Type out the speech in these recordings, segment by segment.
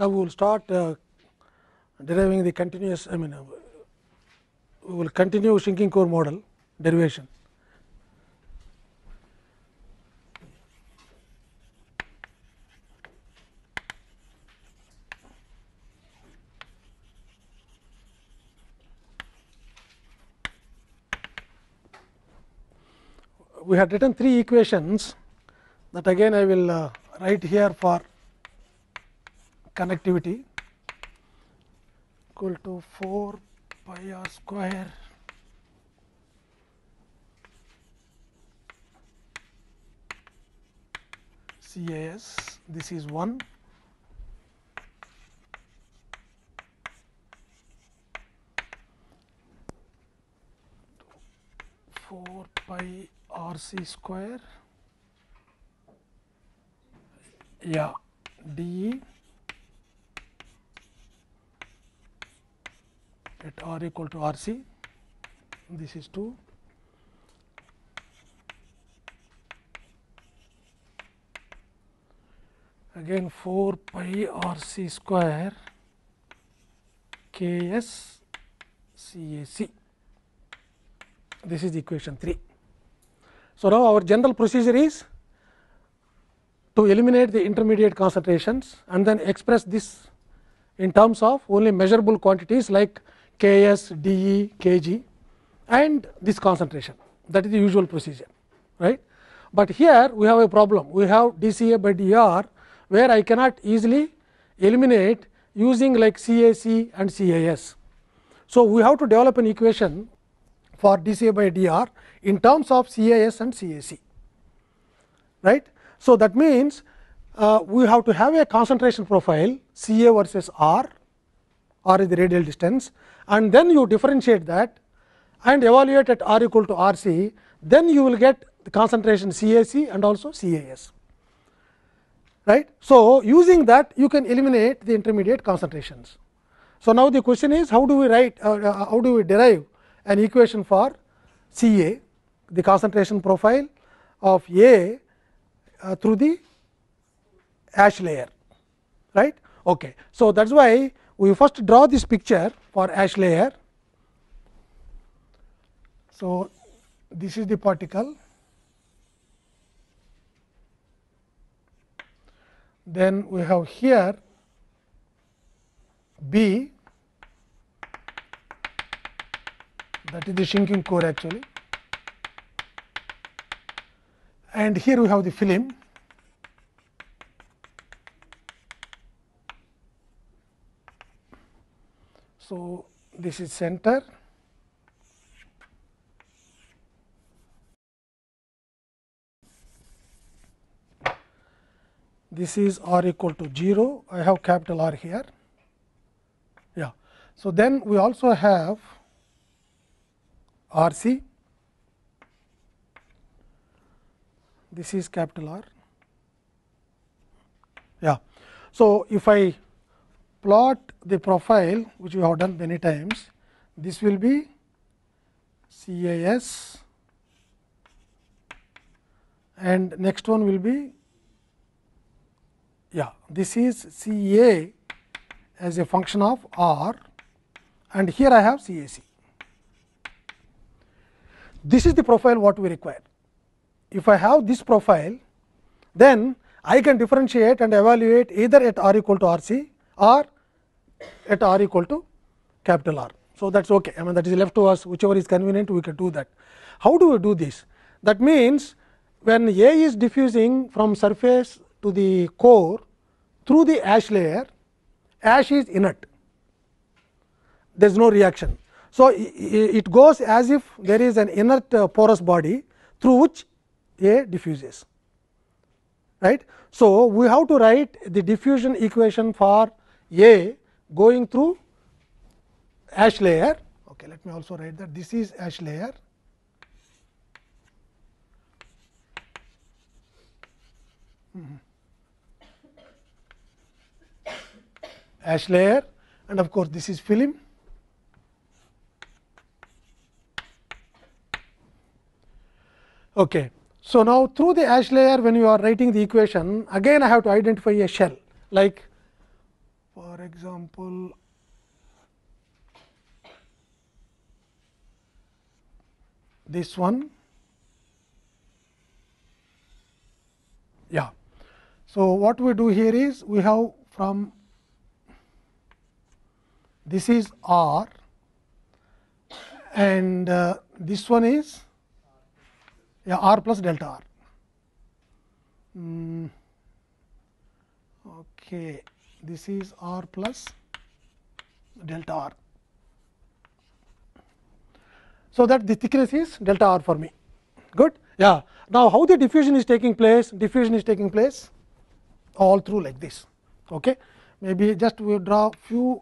Now, we will start uh, deriving the continuous I mean uh, we will continue shrinking core model derivation. We had written three equations that again I will uh, write here for connectivity equal to 4 pi r square CAS this is 1 4 pi r c square yeah d e at r equal to r c this is 2 again 4 pi r c square k s c a c this is equation 3. So, now our general procedure is to eliminate the intermediate concentrations and then express this in terms of only measurable quantities like Ks, De, Kg and this concentration that is the usual procedure. right? But here we have a problem, we have dCA by dR where I cannot easily eliminate using like CAC and CAS. So, we have to develop an equation for dCA by dR in terms of CAS and CAC. Right? So, that means, uh, we have to have a concentration profile CA versus R, R is the radial distance and then you differentiate that and evaluate at r equal to r c, then you will get the concentration C A C and also C A S. Right? So, using that you can eliminate the intermediate concentrations. So, now the question is how do we write, uh, uh how do we derive an equation for C A, the concentration profile of A uh, through the ash layer. right? Okay. So, that is why we first draw this picture for ash layer. So, this is the particle, then we have here B that is the shrinking core actually and here we have the film So, this is center this is r equal to 0 I have capital R here yeah. So, then we also have R c this is capital R yeah. So, if I plot the profile which we have done many times, this will be CAS and next one will be yeah this is CA as a function of R and here I have CAC. This is the profile what we require. If I have this profile, then I can differentiate and evaluate either at r equal to r c R, at r equal to capital R. So, that is ok, I mean that is left to us whichever is convenient we can do that. How do we do this? That means, when A is diffusing from surface to the core through the ash layer, ash is inert, there is no reaction. So, it goes as if there is an inert uh, porous body through which A diffuses. right. So, we have to write the diffusion equation for a going through ash layer. Okay, let me also write that this is ash layer. Mm-hmm. ash layer and of course, this is film. Okay. So, now through the ash layer when you are writing the equation again I have to identify a shell like for example, this one yeah. So, what we do here is we have from this is R and uh, this one is yeah, R plus delta R. Mm, okay this is r plus delta r. So, that the thickness is delta r for me good yeah now how the diffusion is taking place diffusion is taking place all through like this okay maybe just we draw few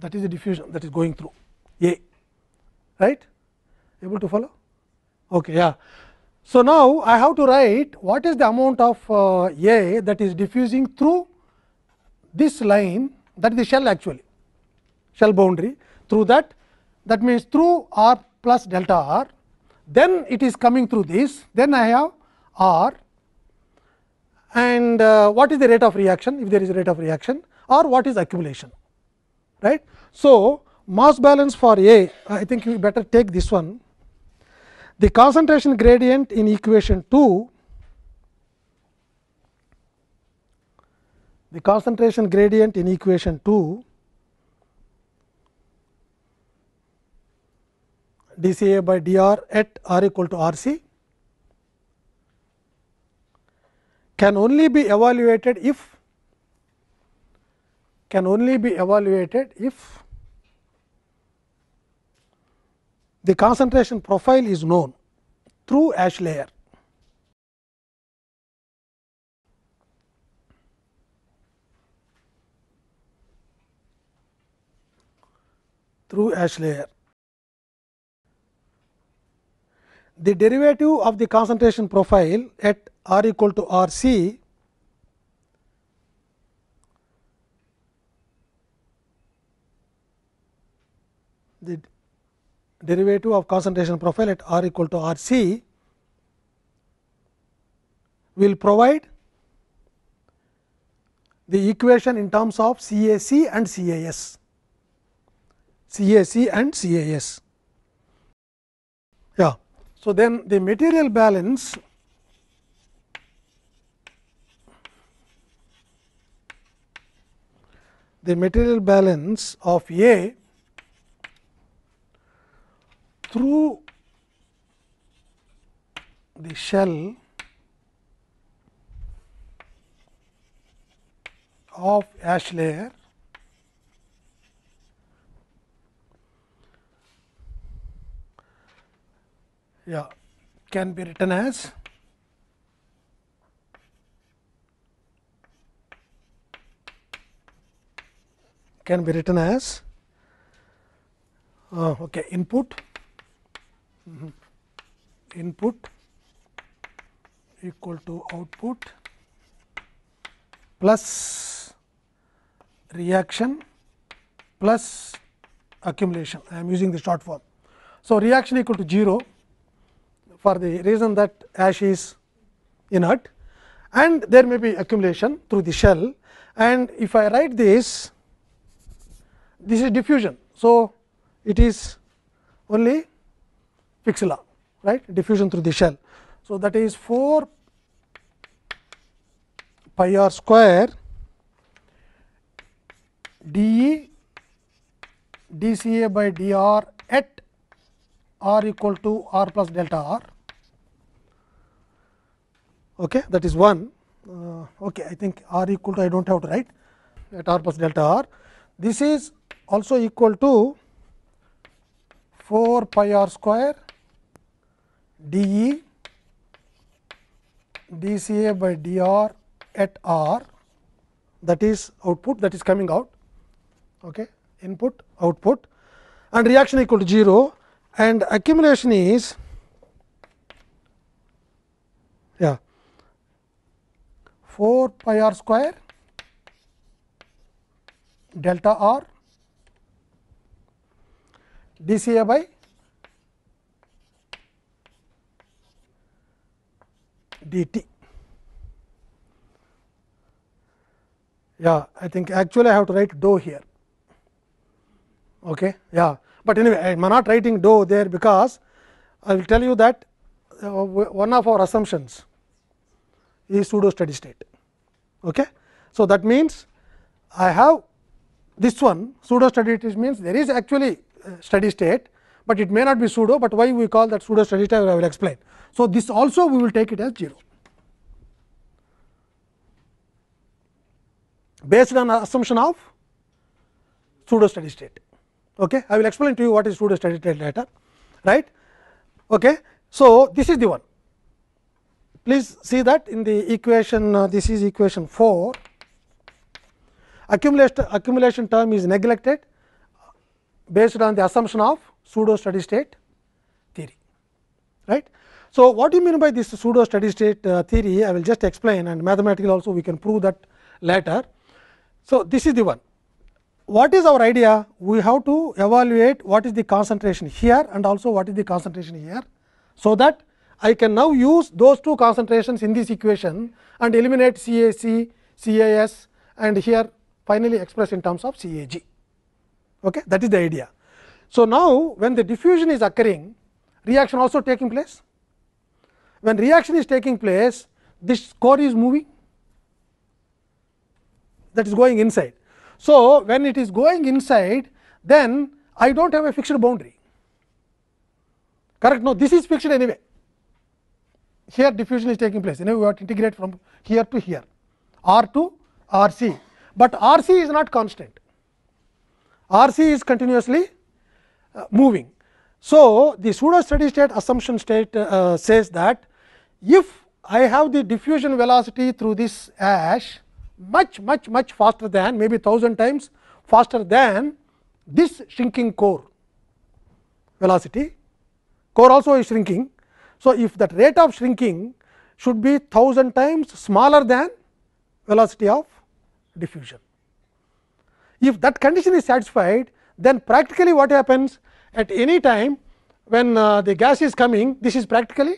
that is the diffusion that is going through a right able to follow okay yeah so, now I have to write what is the amount of uh, A that is diffusing through this line that is the shell actually shell boundary through that that means through r plus delta r then it is coming through this then I have r and uh, what is the rate of reaction if there is a rate of reaction or what is accumulation right. So, mass balance for A I think you better take this one the concentration gradient in equation 2 the concentration gradient in equation 2 dCA by dr at r equal to RC can only be evaluated if can only be evaluated if the concentration profile is known through ash layer. through ash layer. The derivative of the concentration profile at r equal to r c the derivative of concentration profile at r equal to r c will provide the equation in terms of C A C and C A S. C A C and C A S. Yeah. So, then the material balance the material balance of A through the shell of ash layer yeah can be written as can be written as uh, okay input Mm-hmm. input equal to output plus reaction plus accumulation. I am using the short form. So, reaction equal to 0 for the reason that ash is inert and there may be accumulation through the shell and if I write this, this is diffusion. So, it is only pixela right diffusion through the shell. So, that is 4 pi r square d e d c a by d r at r equal to r plus delta r. Okay, that is one. Uh, okay, I think r equal to I do not have to write at r plus delta r. This is also equal to 4 pi r square d e d c a by d r at r that is output that is coming out okay input output and reaction equal to 0 and accumulation is yeah 4 pi r square delta r dca by dt. Yeah, I think actually I have to write dou here. Okay, yeah, but anyway, I am not writing dou there because I will tell you that uh, one of our assumptions is pseudo steady state. Okay? So, that means I have this one pseudo steady state means there is actually uh, steady state, but it may not be pseudo, but why we call that pseudo steady state? I will explain. So, this also we will take it as 0. based on assumption of pseudo steady state. Okay? I will explain to you what is pseudo steady state later. Right? Okay? So, this is the one. Please see that in the equation, uh, this is equation 4. Accumulation, accumulation term is neglected based on the assumption of pseudo steady state theory. Right. So, what do you mean by this pseudo steady state uh, theory? I will just explain and mathematically also we can prove that later. So, this is the one. What is our idea? We have to evaluate what is the concentration here and also what is the concentration here. So, that I can now use those two concentrations in this equation and eliminate CAC, CAS and here finally express in terms of CAG. Okay? That is the idea. So, now when the diffusion is occurring reaction also taking place. When reaction is taking place this core is moving that is going inside. So, when it is going inside then I do not have a fixed boundary correct no this is fixed anyway here diffusion is taking place anyway we have to integrate from here to here R to R c, but R c is not constant R c is continuously uh, moving. So, the pseudo steady state assumption state uh, uh, says that if I have the diffusion velocity through this ash much much much faster than maybe 1000 times faster than this shrinking core velocity core also is shrinking. So, if that rate of shrinking should be 1000 times smaller than velocity of diffusion. If that condition is satisfied, then practically what happens at any time when uh, the gas is coming, this is practically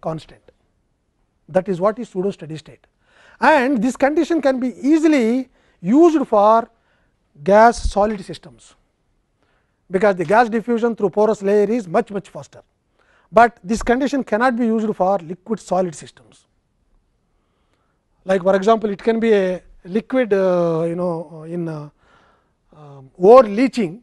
constant. That is what is pseudo steady state. And this condition can be easily used for gas solid systems, because the gas diffusion through porous layer is much much faster. But this condition cannot be used for liquid solid systems. Like for example, it can be a liquid uh, you know in uh, um, ore leaching,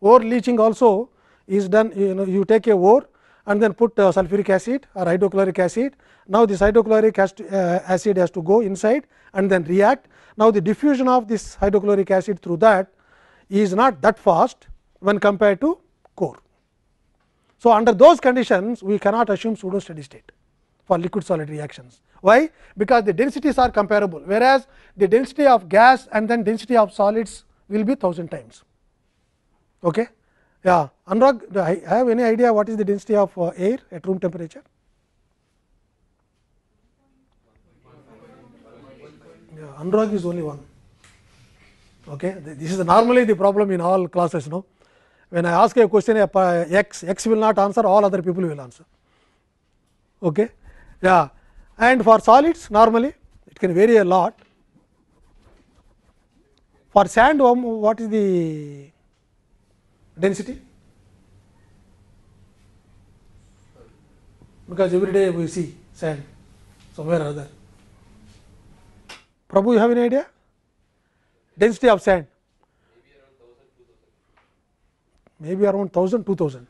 ore leaching also is done you know you take a ore and then put uh, sulfuric acid or hydrochloric acid. Now, this hydrochloric uh, acid has to go inside and then react. Now, the diffusion of this hydrochloric acid through that is not that fast when compared to core. So, under those conditions we cannot assume pseudo steady state for liquid solid reactions. Why? Because the densities are comparable, whereas the density of gas and then density of solids will be 1000 times. Okay? Yeah, Anurag, I have any idea what is the density of uh, air at room temperature? Yeah, Anurag is only one. Okay, this is normally the problem in all classes. No, when I ask a question, x x will not answer, all other people will answer. Okay, yeah, and for solids normally it can vary a lot. For sand, what is the density? Because every day we see sand somewhere or other. Prabhu, you have an idea? Density of sand? Maybe around 1000, 2000.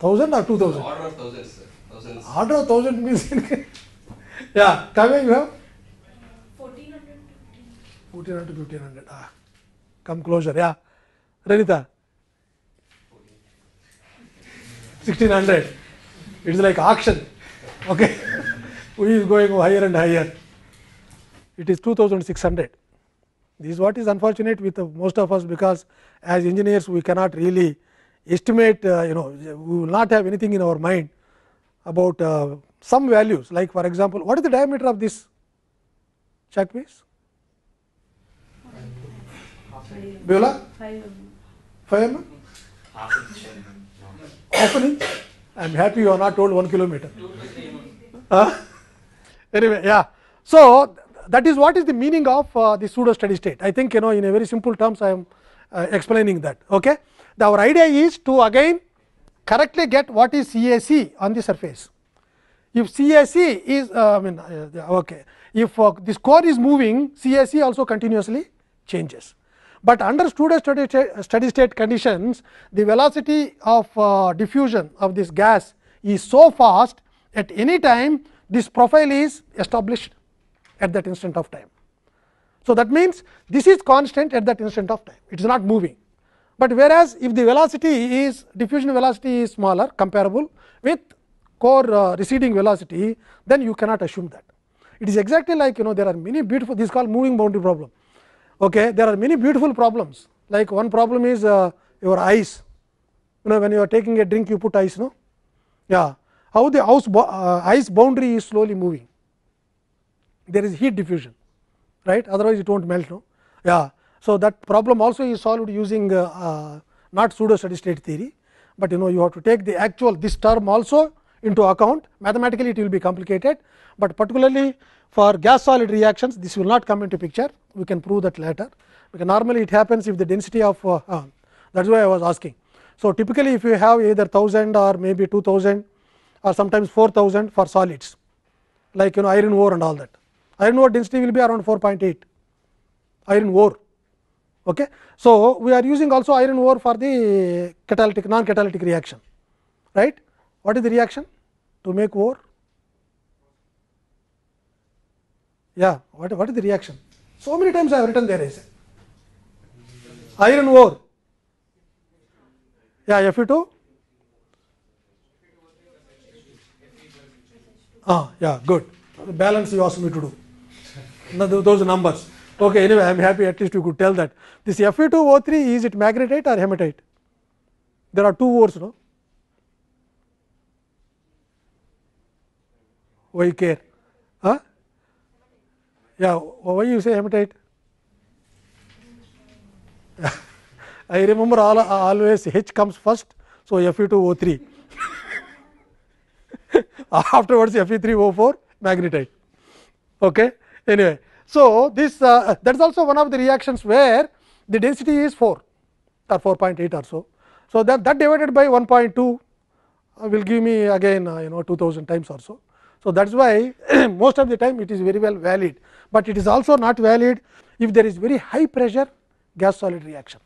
1000 or 2000? Order of thousands, sir. Thousands. Order of 1000 means. yeah, Kavya, you have? 1400 to 1500. 1400 to 1500. Ah. come closer. Yeah, Renita, 1600. It's like auction. Okay, who is going higher and higher? It is 2600. This is what is unfortunate with most of us because as engineers we cannot really estimate. Uh, you know, we will not have anything in our mind about uh, some values. Like for example, what is the diameter of this check piece? Beulah? five Half an inch. I'm happy you are not told one kilometer. uh, anyway, yeah. So, that is what is the meaning of uh, the pseudo steady state. I think you know in a very simple terms I am uh, explaining that. Okay. The, our idea is to again correctly get what is CAC on the surface. If CAC is uh, I mean uh, okay, if uh, this core is moving CAC also continuously changes. But under steady state, steady state conditions, the velocity of uh, diffusion of this gas is so fast at any time this profile is established at that instant of time. So, that means, this is constant at that instant of time, it is not moving. But whereas, if the velocity is diffusion velocity is smaller comparable with core uh, receding velocity, then you cannot assume that. It is exactly like you know there are many beautiful this is called moving boundary problem. Okay, there are many beautiful problems like one problem is uh, your eyes. You know when you are taking a drink you put ice no? Yeah, how the house uh, ice boundary is slowly moving. There is heat diffusion right otherwise it won't melt no. Yeah, so that problem also is solved using uh, uh, not pseudo steady state theory, but you know you have to take the actual this term also into account mathematically it will be complicated, but particularly for gas solid reactions this will not come into picture we can prove that later because normally it happens if the density of uh, uh, that is why I was asking. So, typically if you have either 1000 or maybe 2000 or sometimes 4000 for solids like you know iron ore and all that iron ore density will be around 4.8 iron ore. Okay. So, we are using also iron ore for the catalytic non catalytic reaction right. What is the reaction to make ore? Yeah, what, what is the reaction? So many times I have written there is iron ore. Yeah, Fe2. Ah, yeah, good. The balance you asked me to do. No, those numbers. Okay, anyway, I am happy at least you could tell that. This Fe2O3 is it magnetite or hematite? There are two ores, no? Why you care? Yeah, why you say hematite? I remember all, always H comes first, so Fe2O3. Afterwards, Fe3O4 magnetite. Okay. Anyway, so this uh, that is also one of the reactions where the density is 4 or 4.8 or so. So, that, that divided by 1.2 uh, will give me again uh, you know 2000 times or so. So, that is why most of the time it is very well valid but it is also not valid if there is very high pressure gas solid reaction.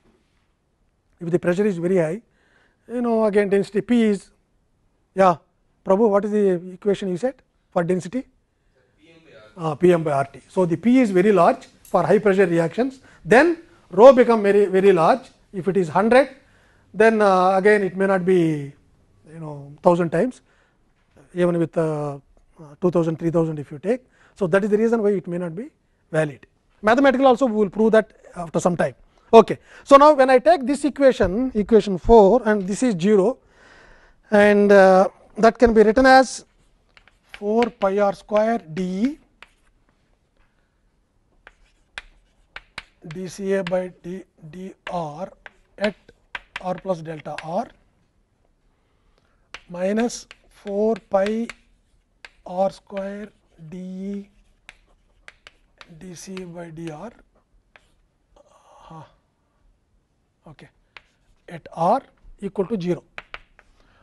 If the pressure is very high, you know again density P is, yeah, Prabhu, what is the equation you said for density? Uh, Pm by RT. So, the P is very large for high pressure reactions, then rho become very very large. If it is 100, then uh, again it may not be you know 1000 times, even with uh, uh 2000, 3000 if you take. So, that is the reason why it may not be valid. Mathematically also we will prove that after some time. Okay. So, now when I take this equation, equation 4 and this is 0 and uh, that can be written as 4 pi r square d dCA by d, dr at r plus delta r minus 4 pi r square d E d C by d R uh, okay, at R equal to 0.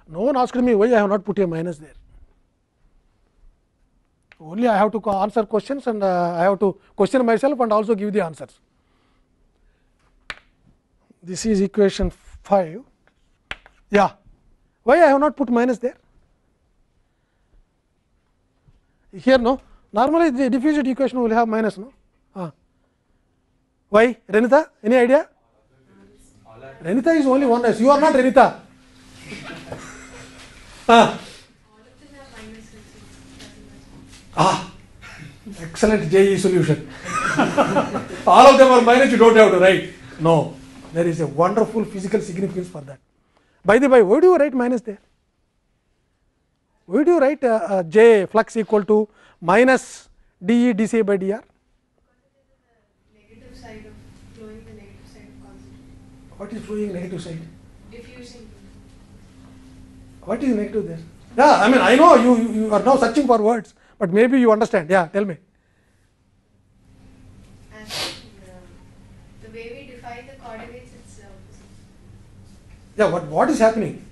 No one asked me why I have not put a minus there. Only I have to answer questions and uh, I have to question myself and also give the answers. This is equation 5. Yeah, why I have not put minus there? here no normalized diffusion equation will have minus no ah. why renita any idea renita is only one s you are not renita ah. ah excellent je solution all of them are minus you don't have to write no there is a wonderful physical significance for that by the way why do you write minus there would you write uh, uh, J flux equal to minus d E d C by d R? What is flowing negative side? Diffusing. What is negative there? Yeah, I mean, I know you, you, you are now searching for words, but maybe you understand. Yeah, tell me. the, uh, the way we define the coordinates itself. Yeah, what, what is happening?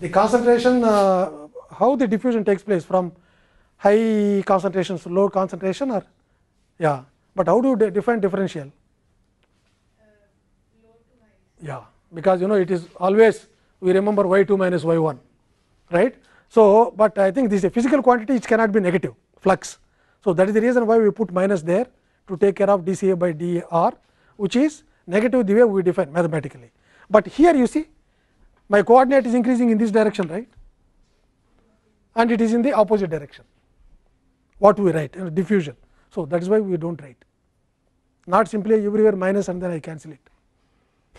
The concentration. Uh, how the diffusion takes place from high concentrations to low concentration or yeah, but how do you define differential? Uh, yeah, because you know it is always we remember y 2 minus y 1 right. So, but I think this is a physical quantity which cannot be negative flux. So, that is the reason why we put minus there to take care of dCA by dR which is negative the way we define mathematically. But here you see my coordinate is increasing in this direction right and it is in the opposite direction what we write uh, diffusion. So, that is why we do not write not simply everywhere minus and then I cancel it.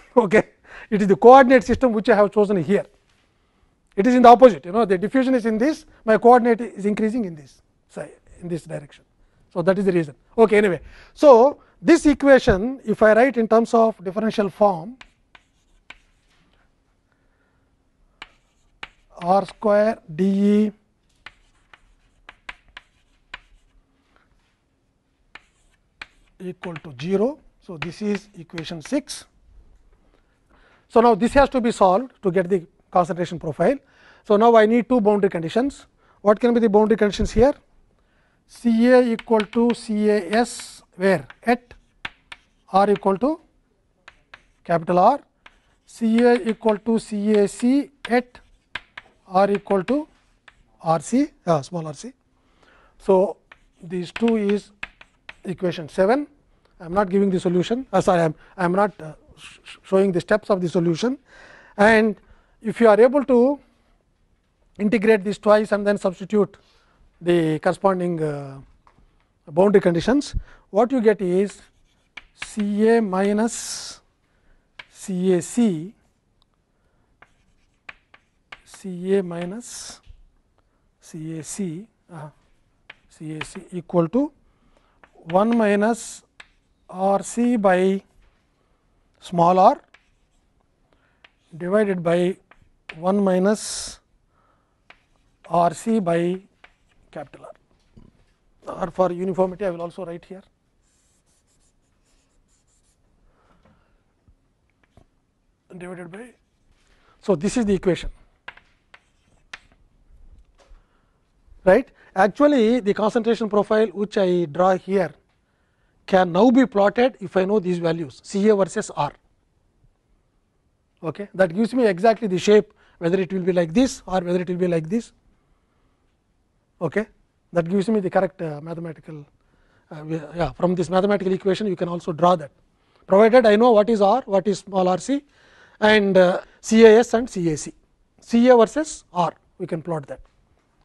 Okay. It is the coordinate system which I have chosen here. It is in the opposite you know the diffusion is in this my coordinate is increasing in this side in this direction. So, that is the reason. Okay, anyway. So, this equation if I write in terms of differential form r square d e equal to 0. So, this is equation 6. So, now this has to be solved to get the concentration profile. So, now I need two boundary conditions. What can be the boundary conditions here? C A equal to C A S where at r equal to capital R, C A equal to C A C at r equal to r c uh, small r c. So, these two is equation 7. I am not giving the solution, uh, sorry, I am, I am not uh, sh showing the steps of the solution. And if you are able to integrate this twice and then substitute the corresponding uh, boundary conditions, what you get is C A minus C A C C A minus C A C uh, C A C equal to 1 minus R c by small r divided by 1 minus R c by capital R. R for uniformity I will also write here. divided by. So, this is the equation right. Actually, the concentration profile which I draw here can now be plotted if I know these values C A versus R. Okay. That gives me exactly the shape whether it will be like this or whether it will be like this. Okay. That gives me the correct uh, mathematical uh, yeah, from this mathematical equation you can also draw that provided I know what is R, what is small r c and uh, C A S and C A C. C A versus R we can plot that.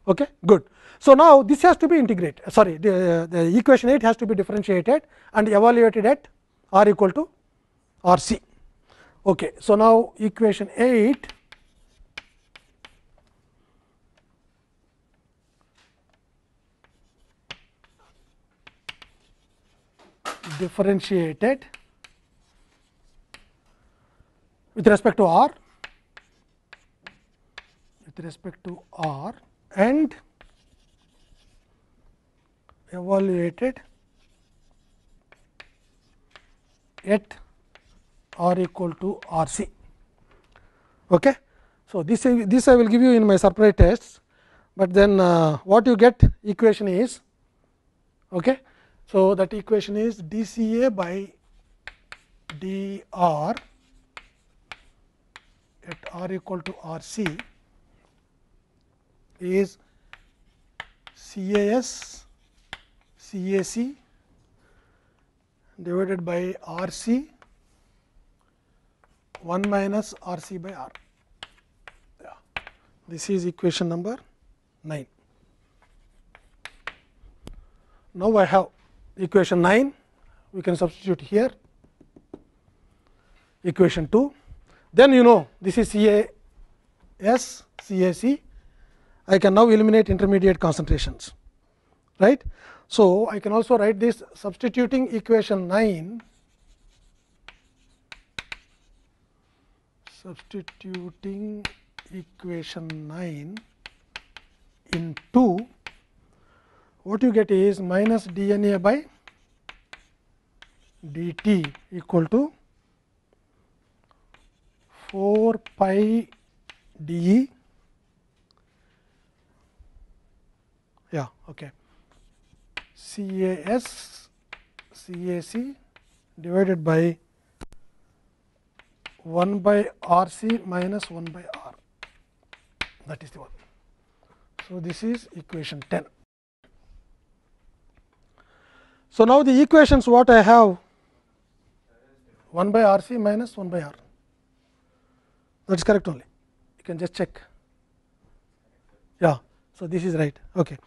Okay? Good. So, now this has to be integrated sorry the, the equation 8 has to be differentiated and evaluated at r equal to r c. Okay. So, now equation 8 differentiated with respect to r with respect to r and evaluated at r equal to r c. Okay. So, this, I, this I will give you in my separate tests, but then uh, what you get equation is okay. So, that equation is d C A by d r at r equal to r c is C A S CAC divided by RC 1 minus RC by R. Yeah. This is equation number 9. Now, I have equation 9, we can substitute here equation 2. Then you know this is CAS, CAC. I can now eliminate intermediate concentrations, right. So, I can also write this substituting equation 9 substituting equation 9 in 2 what you get is minus dna by dt equal to 4 pi d e yeah okay C A S C A C divided by 1 by R C minus 1 by R that is the one. So, this is equation 10. So, now the equations what I have 1 by R C minus 1 by R that is correct only you can just check yeah. So, this is right okay.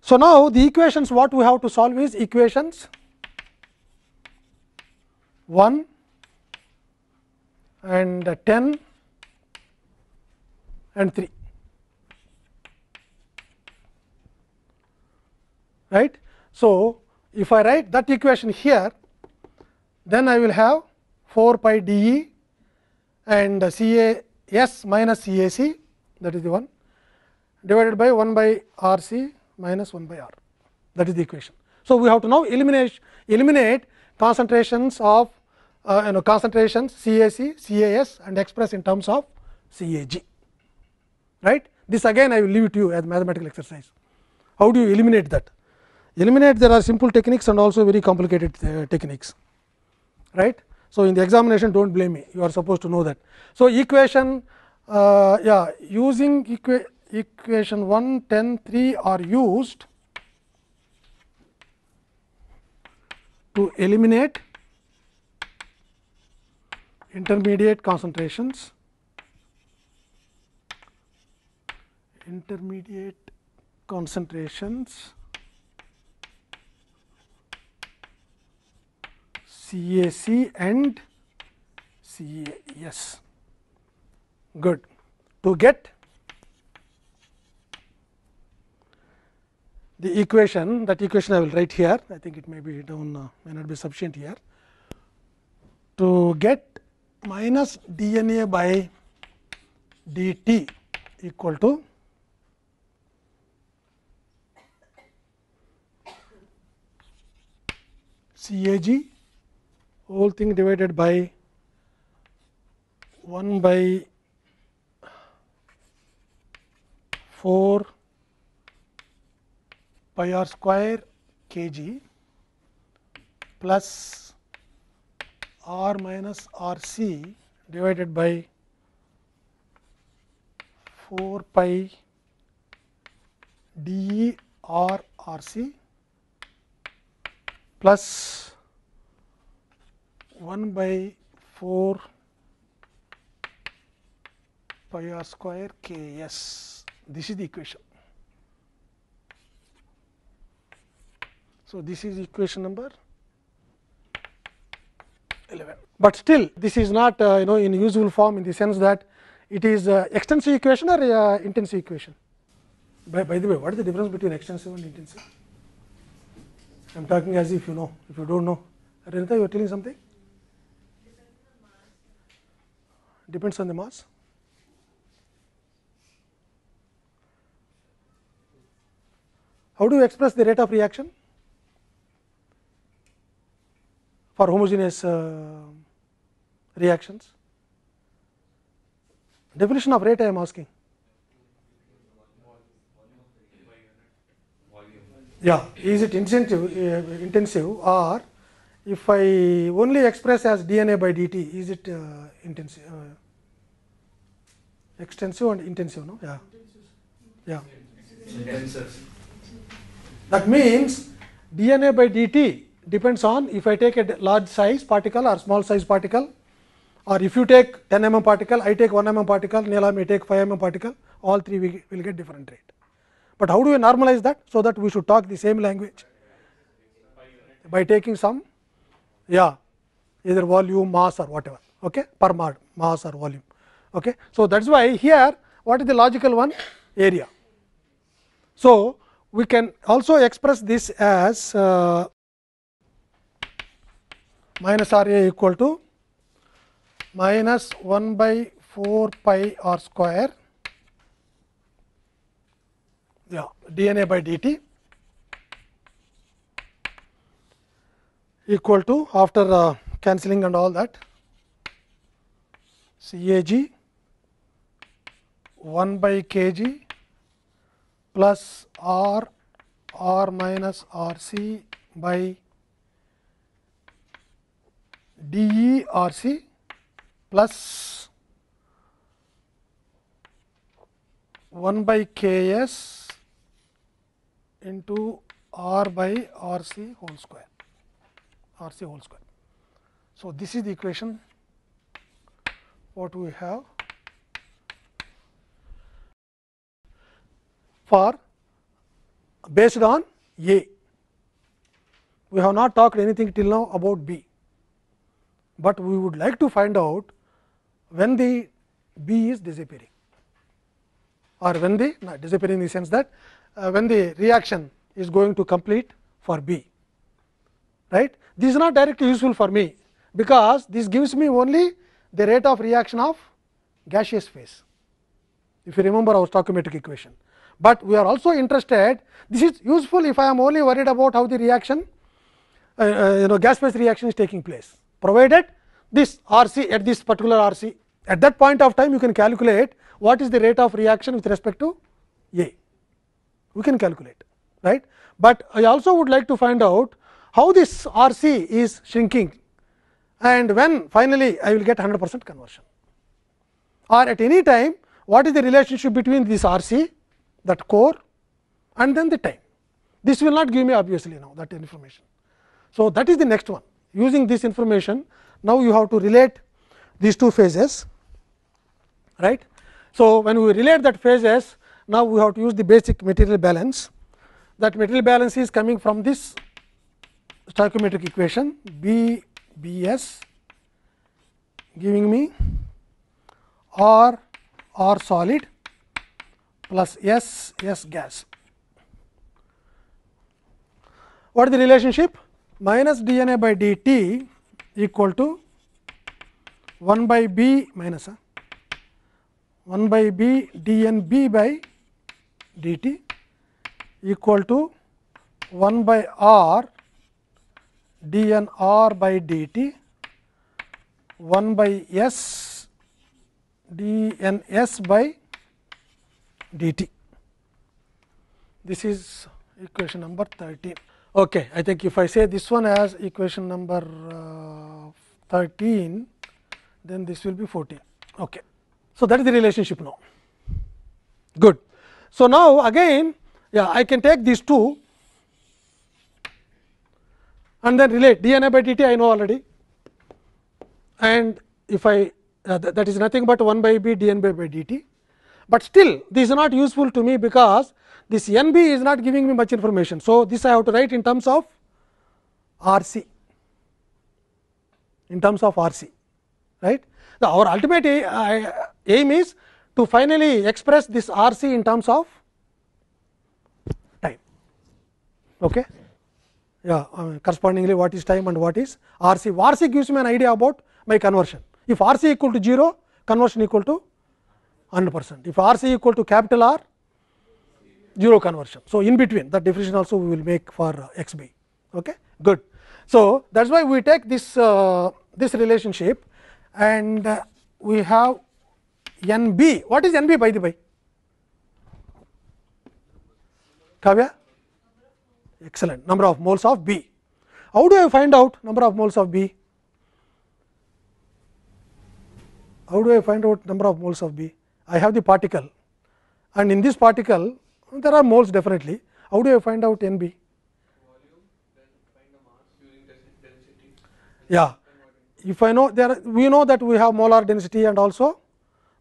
So, now the equations what we have to solve is equations 1 and 10 and 3 right. So, if I write that equation here then I will have 4 pi d e and C A S minus C A C that is the one divided by 1 by R C minus 1 by r that is the equation. So, we have to now eliminate eliminate concentrations of uh, you know concentrations CAC, CAS and express in terms of CAG. Right? This again I will leave it to you as mathematical exercise. How do you eliminate that? Eliminate there are simple techniques and also very complicated uh, techniques. Right? So, in the examination do not blame me you are supposed to know that. So, equation uh, yeah using equation equation 1, 10, 3 are used to eliminate intermediate concentrations intermediate concentrations CAC and CAS. Good. To get the equation that equation I will write here I think it may be down uh, may not be sufficient here to get minus dna by dt equal to CAG whole thing divided by 1 by 4 pi r square k g plus r minus r c divided by 4 pi d e r r c plus 1 by 4 pi r square k s. This is the equation. So, this is equation number 11, but still this is not uh, you know in useful form in the sense that it is uh, extensive equation or uh, intensive equation. By, by the way, what is the difference between extensive and intensive? I am talking as if you know, if you do not know. Renita, you are telling something? Depends on the mass. How do you express the rate of reaction? for homogeneous uh, reactions? Definition of rate I am asking. Yeah, is it intensive, uh, intensive or if I only express as dna by dt, is it uh, intensive, extensive and intensive? No, yeah, yeah. That means dna by dt depends on if I take a large size particle or small size particle or if you take 10 mm particle, I take 1 mm particle, Neela may take 5 mm particle, all three we will get different rate. But how do we normalize that? So, that we should talk the same language by taking some yeah either volume, mass or whatever okay, per mass or volume. Okay. So, that is why here what is the logical one? Area. So, we can also express this as uh, minus r a equal to minus 1 by 4 pi r square yeah, dna by dt equal to after uh, cancelling and all that CAG 1 by kg plus r r minus r c by d e r c plus 1 by k s into r by r c whole square r c whole square. So, this is the equation what we have for based on A. We have not talked anything till now about B. but we would like to find out when the B is disappearing or when the not disappearing in the sense that uh, when the reaction is going to complete for B. Right? This is not directly useful for me, because this gives me only the rate of reaction of gaseous phase, if you remember our stoichiometric equation. But we are also interested, this is useful if I am only worried about how the reaction, uh, uh, you know gas phase reaction is taking place provided this RC at this particular RC. At that point of time, you can calculate what is the rate of reaction with respect to A. We can calculate, right. But I also would like to find out how this RC is shrinking and when finally, I will get 100 percent conversion or at any time what is the relationship between this RC that core and then the time. This will not give me obviously now that information. So, that is the next one. Using this information, now you have to relate these two phases. right? So, when we relate that phases, now we have to use the basic material balance. That material balance is coming from this stoichiometric equation B B S giving me R R solid plus S S gas. What is the relationship? minus d n a by d t equal to 1 by b minus 1 by b d n b by d t equal to 1 by r d n r by d t 1 by s d n s by d t. This is equation number 13. Okay, I think if I say this one as equation number uh, 13, then this will be 14. Okay. So, that is the relationship now. Good. So, now again, yeah, I can take these two and then relate dna by dt I know already and if I uh, th that is nothing but 1 by b dn by, by dt, but still this is not useful to me because this n b is not giving me much information. So, this I have to write in terms of R c in terms of R c right. The, our ultimate aim is to finally express this R c in terms of time. Okay. Yeah, I mean, correspondingly what is time and what is R c. R c gives me an idea about my conversion. If R c equal to 0, conversion equal to 100 percent. If R c equal to capital R, 0 conversion. So, in between that definition also we will make for uh, x b. Okay? Good. So, that is why we take this, uh, this relationship and uh, we have n b. What is n b by the way? Kavya? Excellent. Number of moles of B. How do I find out number of moles of B? How do I find out number of moles of B? I have the particle and in this particle there are moles definitely. How do you find out N b? Yeah, if I know there, we know that we have molar density and also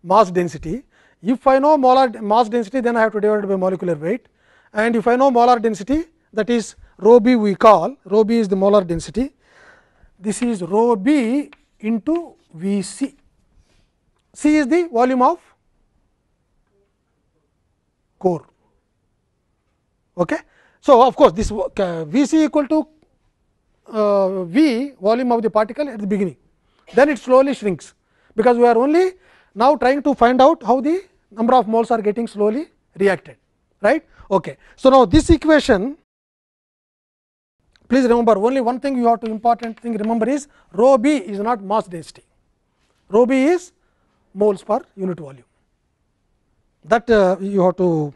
mass density. If I know molar mass density, then I have to divide it by molecular weight. And if I know molar density, that is rho b we call rho b is the molar density. This is rho b into V c. c is the volume of core. Okay. So, of course, this V c equal to uh, V volume of the particle at the beginning, then it slowly shrinks, because we are only now trying to find out how the number of moles are getting slowly reacted. right? Okay. So, now this equation please remember only one thing you have to important thing remember is rho b is not mass density, rho b is moles per unit volume that uh, you have to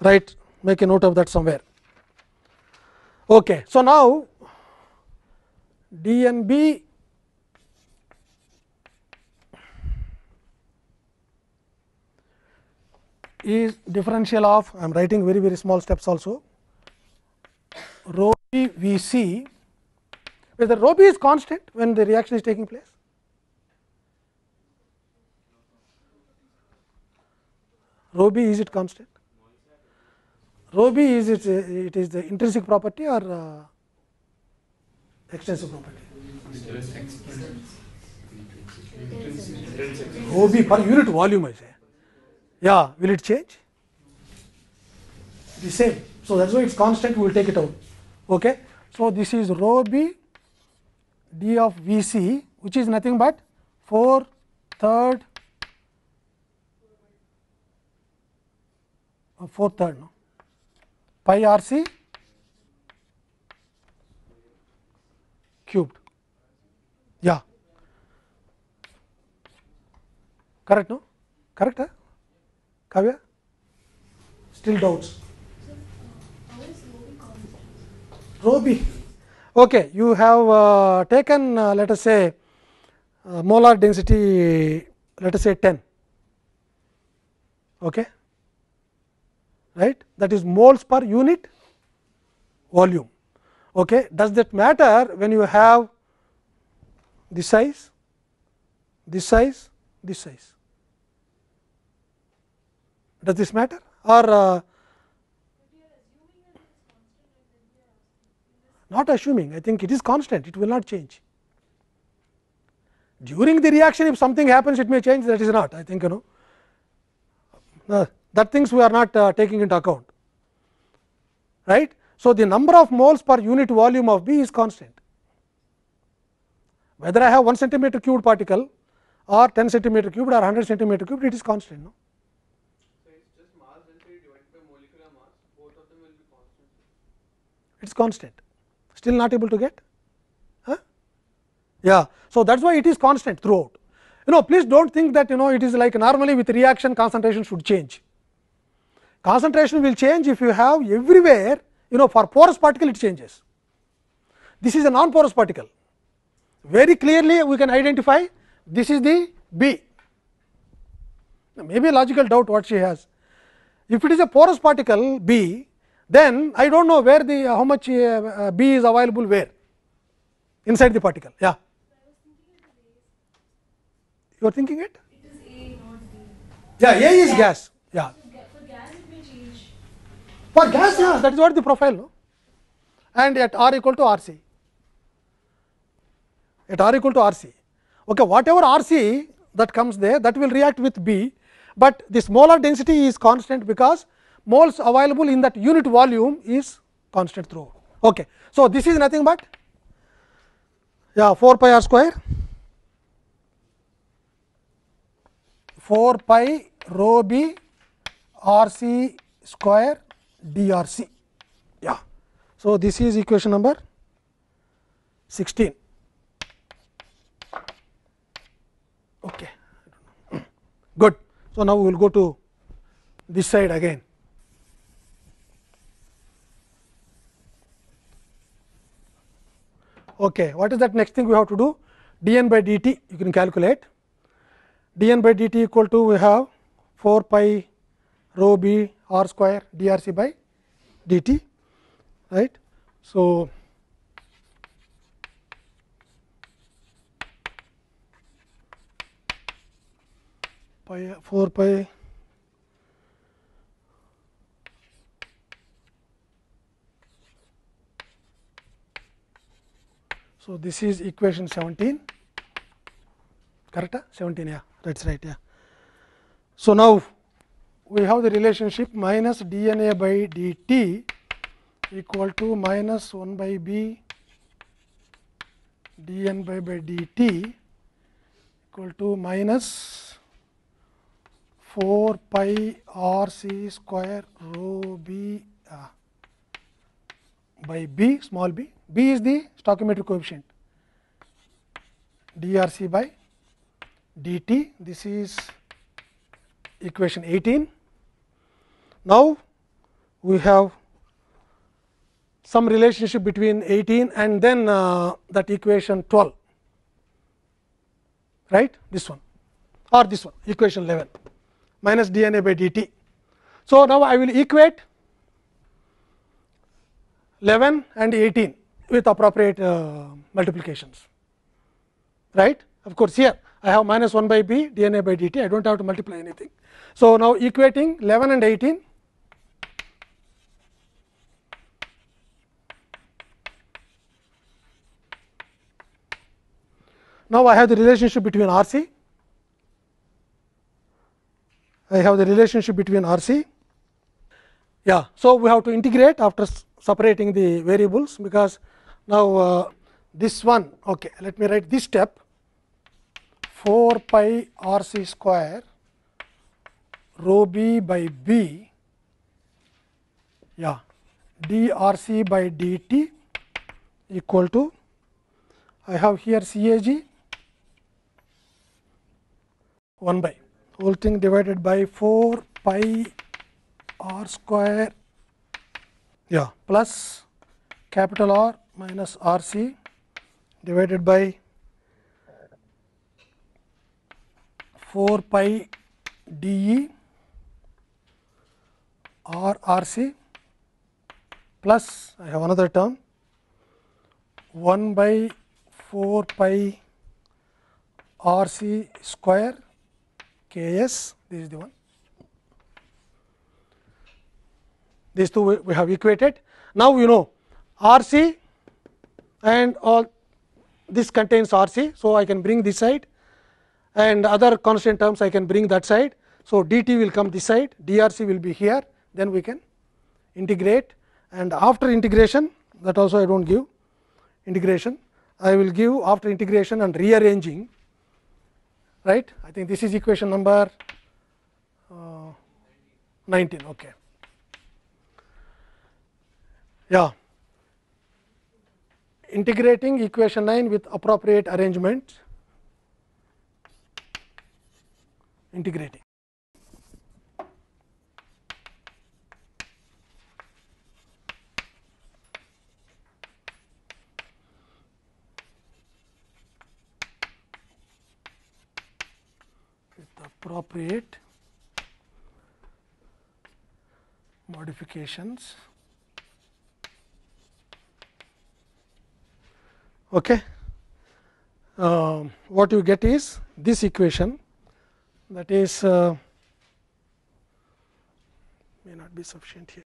write make a note of that somewhere. Okay. So, now D and B is differential of I am writing very very small steps also rho b v c whether rho b is constant when the reaction is taking place. Rho b is it constant? rho b is it, it is the intrinsic property or uh, extensive property? Rho b per unit volume I say. Yeah, will it change? The same. So that's why it's constant. We will take it out. Okay. So this is rho b d of V c, which is nothing but four third, uh, four third. No? pi r c cubed. Yeah, correct no? Correct, huh? Kavya? Still doubts? Rho b. Okay, you have uh, taken uh, let us say uh, molar density let us say 10. Okay. right that is moles per unit volume. Okay. Does that matter when you have this size, this size, this size? Does this matter or uh, not assuming, I think it is constant, it will not change. During the reaction, if something happens, it may change, that is not, I think you know. Uh, that things we are not uh, taking into account. right? So, the number of moles per unit volume of B is constant. Whether I have 1 centimeter cubed particle or 10 centimeter cubed or 100 centimeter cubed, it is constant. No? it is constant still not able to get huh? yeah so that's why it is constant throughout you know please don't think that you know it is like normally with reaction concentration should change Concentration will change if you have everywhere you know for porous particle it changes. This is a non porous particle. Very clearly we can identify this is the B. Maybe logical doubt what she has. If it is a porous particle B, then I do not know where the how much uh, uh, B is available where inside the particle. Yeah. You are thinking it? it is a, not B. Yeah, A is gas. Yeah. For gas, yes, that is what the profile, no? and at r equal to RC. At r equal to RC. Okay, whatever RC that comes there, that will react with B, but this molar density is constant because moles available in that unit volume is constant throughout. Okay. So, this is nothing but yeah 4 pi r square 4 pi rho b r c square DRC. Yeah. So, this is equation number 16. Okay. Good. So, now we will go to this side again. Okay. What is that next thing we have to do? dn by dt you can calculate. dn by dt equal to we have 4 pi rho b r square d r c by d t right. So, pi 4 pi So, this is equation 17 correct 17 yeah that is right yeah. So, now we have the relationship minus dna by dt equal to minus 1 by b dn by by dt equal to minus 4 pi r c square rho b uh, by b small b, b is the stoichiometric coefficient d r c by dt. This is equation 18. Now, we have some relationship between 18 and then uh, that equation 12 right this one or this one equation 11 minus dna by dt so now i will equate 11 and 18 with appropriate uh, multiplications right of course here i have minus 1 by b dna by dt i don't have to multiply anything so now equating 11 and 18 Now, I have the relationship between R c, I have the relationship between R c. Yeah, so we have to integrate after separating the variables, because now, uh, this one okay, let me write this step 4 pi R c square rho b by b yeah, d R c by d t equal to I have here C A G 1 by whole thing divided by 4 pi r square yeah plus capital R minus R c divided by 4 pi d e R R c plus I have another term 1 by 4 pi R c square K s, this is the one. These two we, have equated. Now, you know R c and all this contains R c. So, I can bring this side and other constant terms I can bring that side. So, d t will come this side, d r c will be here, then we can integrate and after integration that also I do not give integration. I will give after integration and rearranging right. I think this is equation number uh, 19. Okay. Yeah. Integrating equation 9 with appropriate arrangement. Integrating. with the appropriate modifications. Okay. Uh, what you get is this equation that is uh, may not be sufficient here.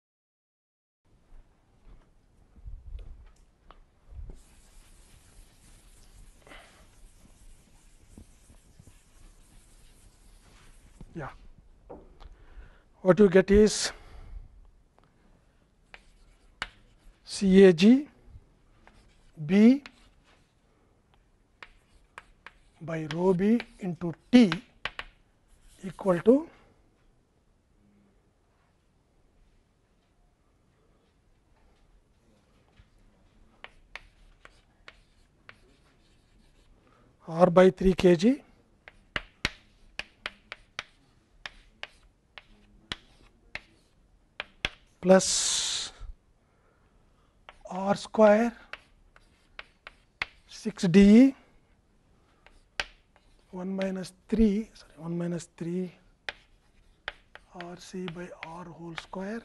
yeah what you get is CAG B by rho B into T equal to R by 3 kg plus r square 6 d 1 minus 3 sorry 1 minus 3 r c by r whole square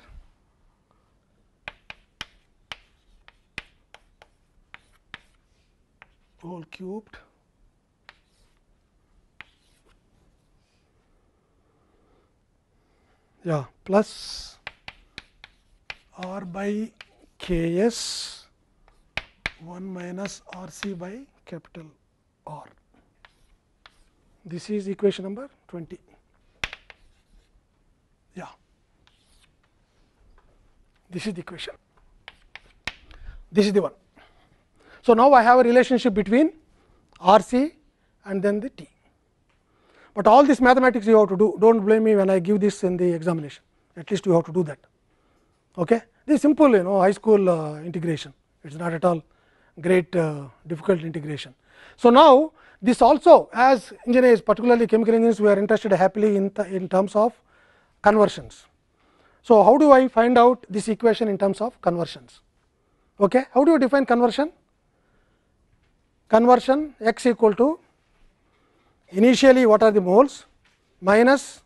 whole cubed yeah plus r by k s 1 minus r c by capital R. This is equation number 20. Yeah, this is the equation. This is the one. So, now I have a relationship between R c and then the t. But all this mathematics you have to do, do not blame me when I give this in the examination, at least you have to do that. Okay. This simple you know high school uh, integration, it is not at all great uh, difficult integration. So, now this also as engineers particularly chemical engineers we are interested happily in, in terms of conversions. So, how do I find out this equation in terms of conversions? Okay. How do you define conversion? Conversion x equal to initially what are the moles minus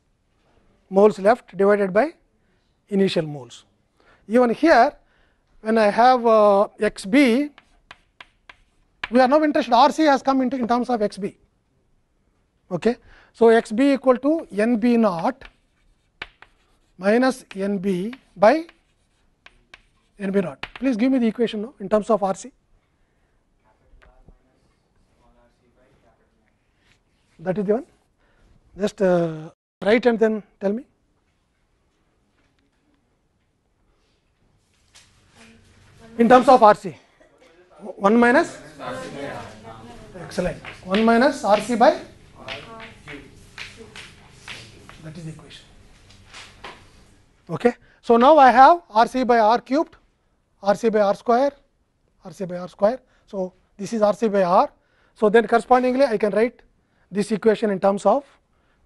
moles left divided by initial moles. Even here, when I have uh, x b, we are now interested R c has come into in terms of x b. Okay. So, x b equal to n b naught minus n b by n b naught. Please give me the equation now in terms of R c. That is the one. Just uh, write and then tell me. in terms of RC. 1 minus? Excellent. 1 minus RC by? That is the equation. Okay. So, now I have RC by R cubed, RC by R square, RC by R square. So, this is RC by R. So, then correspondingly I can write this equation in terms of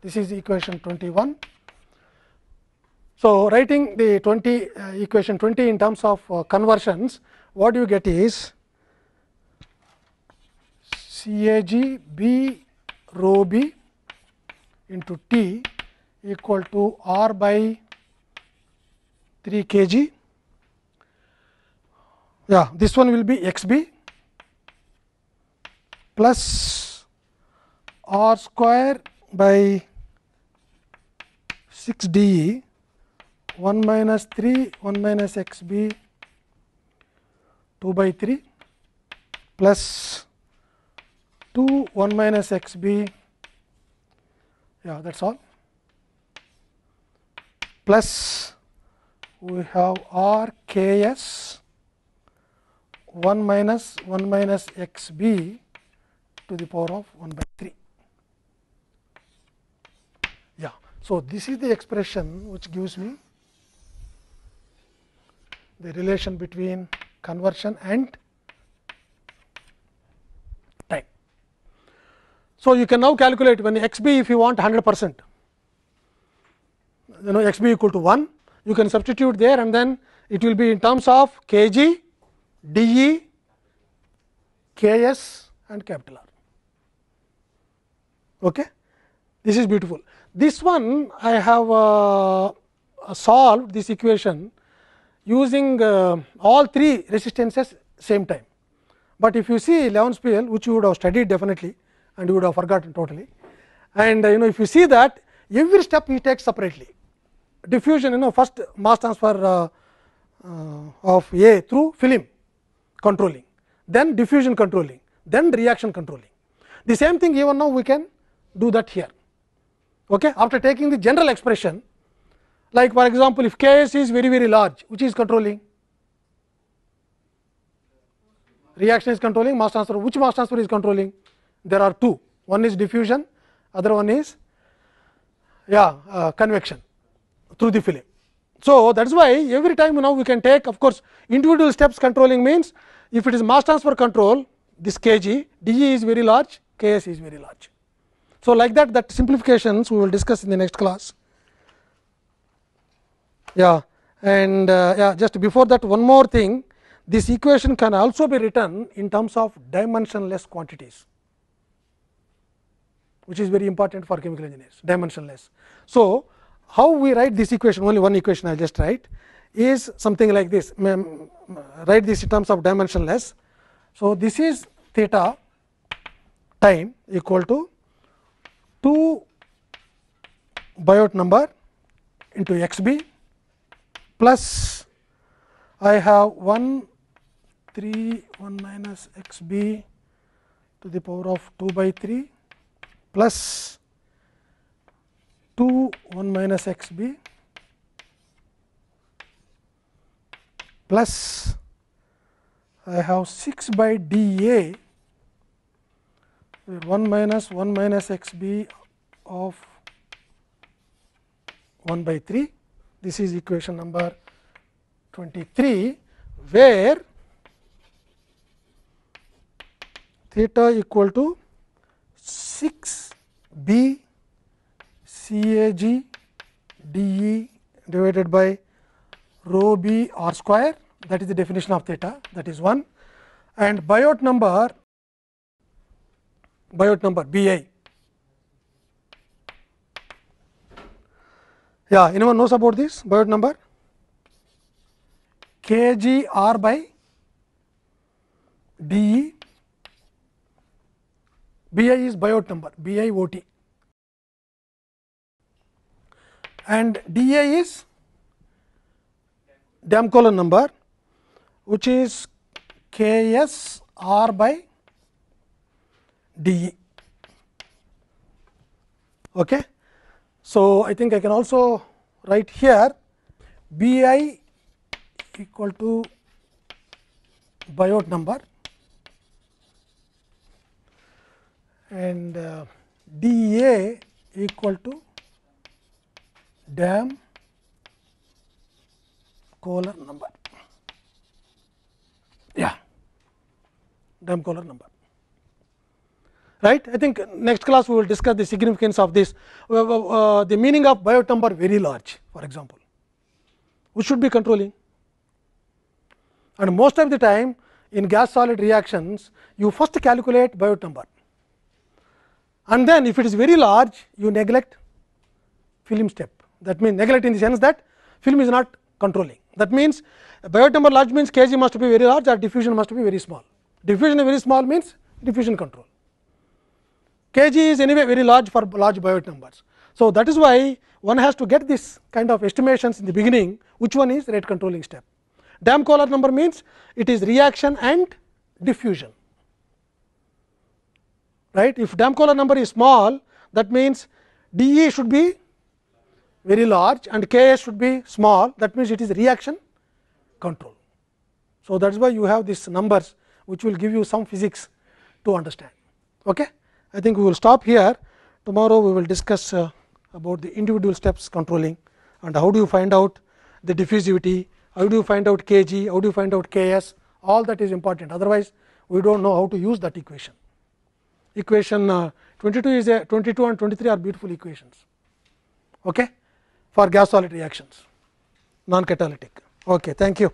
this is equation 21 so, writing the 20 uh, equation 20 in terms of uh, conversions, what you get is CAG B rho B into T equal to R by 3 kg. Yeah, this one will be x b plus r square by 6 d e 1 minus 3 1 minus x b 2 by 3 plus 2 1 minus x b yeah that is all plus we have r k s 1 minus 1 minus x b to the power of 1 by 3. Yeah. So, this is the expression which gives me the relation between conversion and time. So, you can now calculate when x b if you want 100 percent, you know x b equal to 1, you can substitute there and then it will be in terms of k g, d e, k s and capital R. Okay? This is beautiful. This one I have uh, solved this equation using uh, all three resistances same time. But if you see PL, which you would have studied definitely and you would have forgotten totally and uh, you know if you see that every step he takes separately diffusion you know first mass transfer uh, of A through film controlling then diffusion controlling then reaction controlling. The same thing even now we can do that here. Okay? After taking the general expression like for example, if K s is very very large, which is controlling? Reaction is controlling mass transfer. Which mass transfer is controlling? There are two. One is diffusion, other one is yeah uh, convection through the film. So, that is why every time now we can take of course, individual steps controlling means if it is mass transfer control this kg, dE is very large, Ks is very large. So, like that that simplifications we will discuss in the next class yeah and uh, yeah just before that one more thing this equation can also be written in terms of dimensionless quantities which is very important for chemical engineers dimensionless so how we write this equation only one equation i just write is something like this write this in terms of dimensionless so this is theta time equal to 2 biot number into x b plus I have 1 3 1 minus x b to the power of 2 by 3 plus 2 1 minus x b plus I have 6 by d a 1 minus 1 minus x b of 1 by 3 this is equation number 23, where theta equal to 6 b c a g d e divided by rho b r square that is the definition of theta that is 1 and Biot number Biot number b i Yeah, anyone knows about this Biot number? KGR by DE, BI is Biot number, BIOT, and DA is dam colon number, which is ks r by DE. Okay. So, I think I can also write here B i equal to Biot number and D a equal to dam Kohler number. Yeah, dam Kohler number. right. I think next class we will discuss the significance of this, uh, uh, uh the meaning of biotome very large for example, which should be controlling. And most of the time in gas solid reactions, you first calculate biotome and then if it is very large, you neglect film step. That means, neglect in the sense that film is not controlling. That means, biotome large means kg must be very large or diffusion must be very small. Diffusion is very small means diffusion control kg is anyway very large for large Biot numbers. So, that is why one has to get this kind of estimations in the beginning which one is rate controlling step. Damkohler number means it is reaction and diffusion. Right? If Damkohler number is small that means dE should be very large and Ka should be small that means it is reaction control. So, that is why you have these numbers which will give you some physics to understand. Okay? I think we will stop here. Tomorrow we will discuss uh, about the individual steps controlling and how do you find out the diffusivity, how do you find out Kg, how do you find out Ks, all that is important. Otherwise, we do not know how to use that equation. Equation uh, 22 is a 22 and 23 are beautiful equations okay, for gas solid reactions, non catalytic. Okay, thank you.